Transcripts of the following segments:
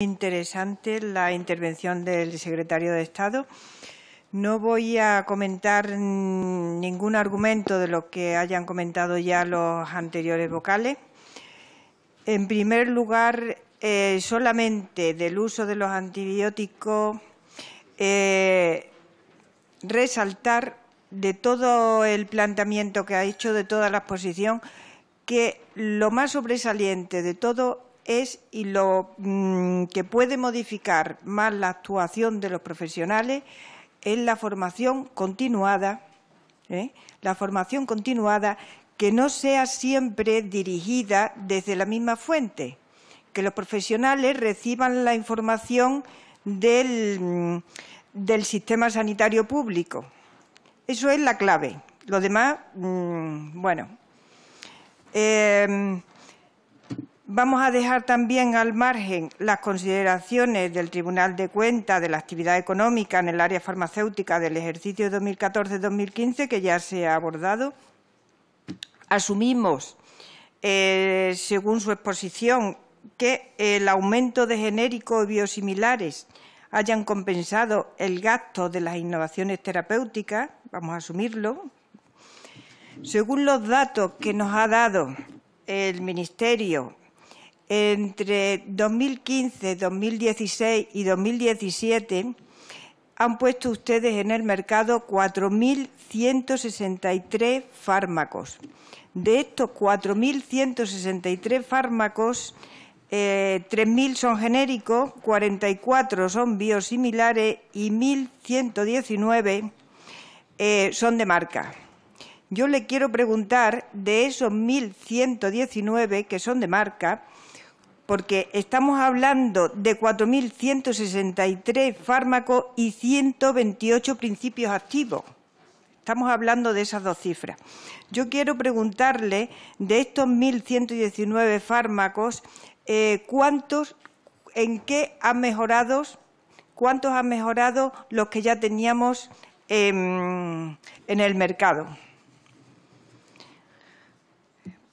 Interesante la intervención del secretario de Estado. No voy a comentar ningún argumento de lo que hayan comentado ya los anteriores vocales. En primer lugar, eh, solamente del uso de los antibióticos, eh, resaltar de todo el planteamiento que ha hecho, de toda la exposición, que lo más sobresaliente de todo es y lo mm, que puede modificar más la actuación de los profesionales es la formación continuada, ¿eh? la formación continuada que no sea siempre dirigida desde la misma fuente, que los profesionales reciban la información del, mm, sistema sanitario público. Eso es la clave. Lo demás, mm, bueno. Eh, Vamos a dejar también al margen las consideraciones del Tribunal de Cuentas de la actividad económica en el área farmacéutica del ejercicio 2014-2015, que ya se ha abordado. Asumimos, eh, según su exposición, que el aumento de genéricos y biosimilares hayan compensado el gasto de las innovaciones terapéuticas, vamos a asumirlo. Según los datos que nos ha dado el Ministerio entre 2015, 2016 y 2017 han puesto ustedes en el mercado 4.163 fármacos. De estos 4.163 fármacos, 3.000 eh, son genéricos, 44 son biosimilares y 1.119 eh, son de marca. Yo le quiero preguntar, de esos 1.119 que son de marca, porque estamos hablando de 4.163 fármacos y 128 principios activos. Estamos hablando de esas dos cifras. Yo quiero preguntarle, de estos 1.119 fármacos, eh, ¿cuántos, en qué han mejorado, cuántos han mejorado los que ya teníamos em, en el mercado?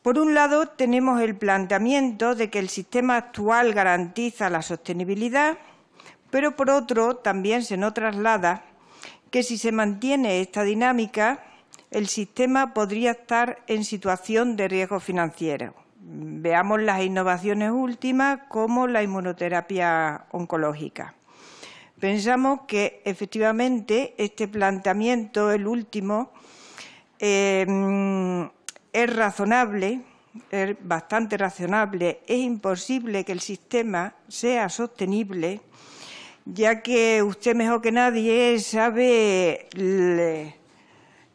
Por un lado, tenemos el planteamiento de que el sistema actual garantiza la sostenibilidad, pero por otro, también se nos traslada que si se mantiene esta dinámica, el sistema podría estar en situación de riesgo financiero. Veamos las innovaciones últimas como la inmunoterapia oncológica. Pensamos que efectivamente este planteamiento, el último, eh, es razonable, es bastante razonable, es imposible que el sistema sea sostenible, ya que usted mejor que nadie sabe,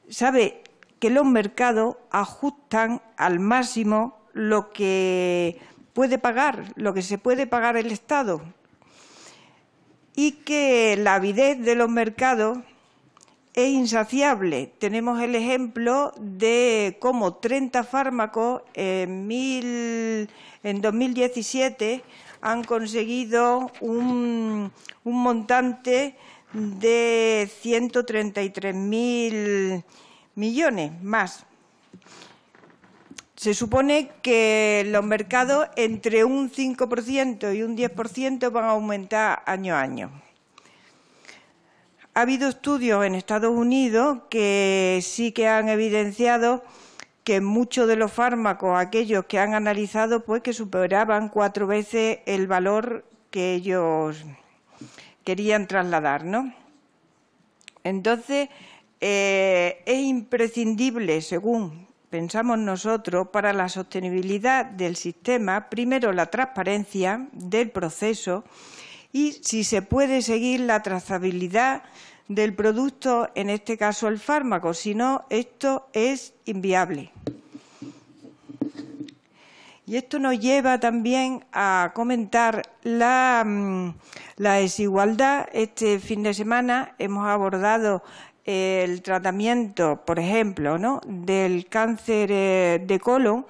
sabe que los mercados ajustan al máximo lo que puede pagar, lo que se puede pagar el Estado, y que la avidez de los mercados es insaciable. Tenemos el ejemplo de cómo 30 fármacos en, 2017 han conseguido un, un montante de 133.000 millones más. Se supone que los mercados entre un 5% y un 10% van a aumentar año a año. Ha habido estudios en Estados Unidos que sí que han evidenciado que muchos de los fármacos, aquellos que han analizado, pues que superaban cuatro veces el valor que ellos querían trasladar, ¿no? Entonces, eh, es imprescindible, según pensamos nosotros, para la sostenibilidad del sistema, primero la transparencia del proceso y si se puede seguir la trazabilidad del producto, en este caso el fármaco. Si no, esto es inviable. Y esto nos lleva también a comentar la, mm, desigualdad. Este fin de semana hemos abordado eh, el tratamiento, por ejemplo, del cáncer eh, de colon,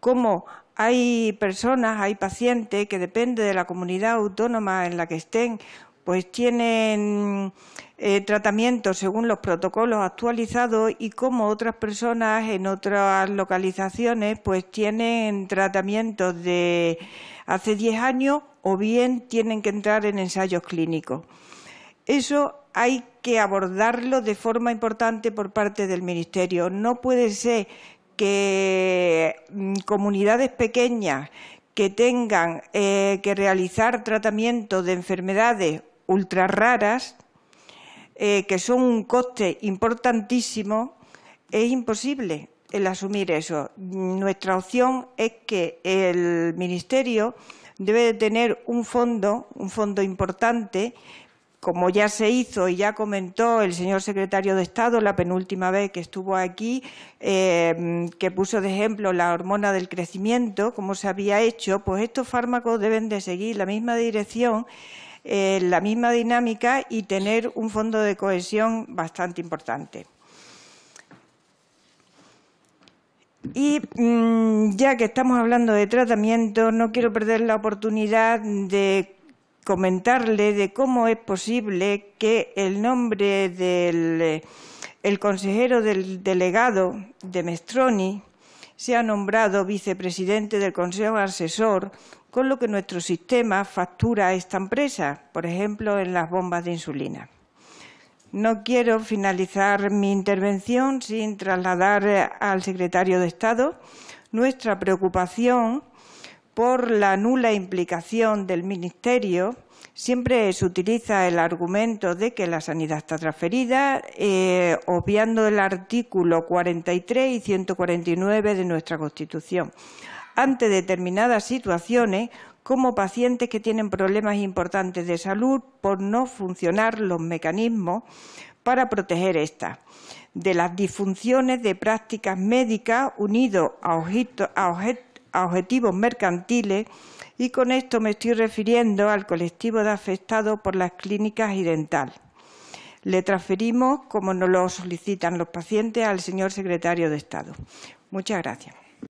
como hay personas, hay pacientes que depende de la comunidad autónoma en la que estén, pues tienen eh, tratamientos según los protocolos actualizados y como otras personas en otras localizaciones pues tienen tratamientos de hace 10 años o bien tienen que entrar en ensayos clínicos. Eso hay que abordarlo de forma importante por parte del Ministerio. No puede ser que comunidades pequeñas que tengan eh, que realizar tratamiento de enfermedades ultra raras, eh, que son un coste importantísimo, es imposible el asumir eso. Nuestra opción es que el Ministerio debe tener un fondo, un fondo importante, como ya se hizo y ya comentó el señor secretario de Estado la penúltima vez que estuvo aquí, eh, que puso de ejemplo la hormona del crecimiento, como se había hecho, pues estos fármacos deben de seguir la misma dirección, eh, la misma dinámica y tener un fondo de cohesión bastante importante. Y mm, ya que estamos hablando de tratamiento, no quiero perder la oportunidad de comentarle de cómo es posible que el nombre del consejero del delegado de Mestroni sea nombrado vicepresidente del Consejo Asesor, con lo que nuestro sistema factura a esta empresa, por ejemplo, en las bombas de insulina. No quiero finalizar mi intervención sin trasladar al secretario de Estado nuestra preocupación por la nula implicación del Ministerio, siempre se utiliza el argumento de que la sanidad está transferida, eh, obviando el artículo 43 y 149 de nuestra Constitución. Ante determinadas situaciones, como pacientes que tienen problemas importantes de salud por no funcionar los mecanismos para proteger estas de las disfunciones de prácticas médicas unido a a objetos a objetivos mercantiles y con esto me estoy refiriendo al colectivo de afectados por las clínicas y dental. Le transferimos, como nos lo solicitan los pacientes, al señor secretario de Estado. Muchas gracias.